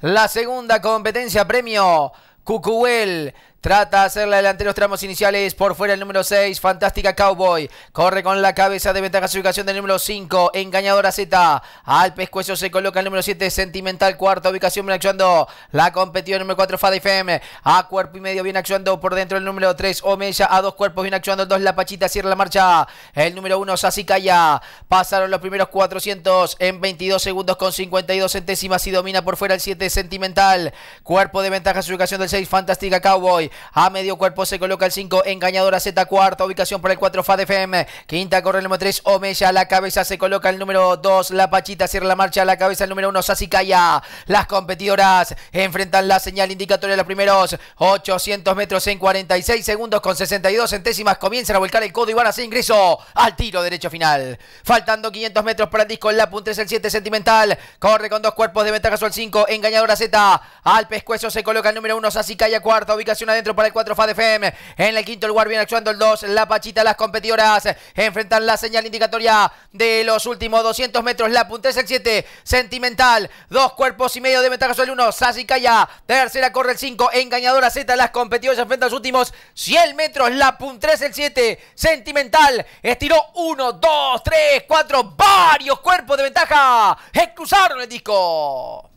la segunda competencia premio Cucuel Trata de hacerla delante los tramos iniciales. Por fuera el número 6, Fantástica Cowboy. Corre con la cabeza de ventaja su ubicación del número 5, Engañadora Z. Al pescuezo se coloca el número 7, Sentimental. Cuarta ubicación viene actuando. La competidora número 4, Fada FM. A cuerpo y medio viene actuando por dentro el número 3, Omeya. A dos cuerpos viene actuando dos 2, La Pachita. Cierra la marcha. El número 1, ya Pasaron los primeros 400 en 22 segundos con 52 centésimas y domina por fuera el 7, Sentimental. Cuerpo de ventaja su ubicación del 6, Fantástica Cowboy. A medio cuerpo se coloca el 5. Engañadora Z. Cuarta ubicación para el 4. de FM. Quinta corre el número 3. Omeya. La cabeza se coloca el número 2. La Pachita cierra la marcha. a La cabeza el número 1. Sasikaya. Las competidoras enfrentan la señal indicatoria de los primeros 800 metros en 46 segundos con 62 centésimas. Comienzan a volcar el codo y van a hacer ingreso al tiro derecho final. Faltando 500 metros para el disco. La punta es el 7 sentimental. Corre con dos cuerpos de ventaja al 5. Engañadora Z. Al pescuezo se coloca el número 1. Sasikaya. Cuarta ubicación adentro para el 4 Fad FM. En el quinto lugar viene actuando el 2. La Pachita, las competidoras enfrentan la señal indicatoria de los últimos 200 metros. La punta es el 7. Sentimental. Dos cuerpos y medio de ventaja sobre 1, Sasi Kaya Tercera corre el 5. Engañadora Z. Las competidoras enfrentan los últimos 100 metros. La punta es el 7. Sentimental. Estiró 1, 2, 3, 4. Varios cuerpos de ventaja. excusaron el disco.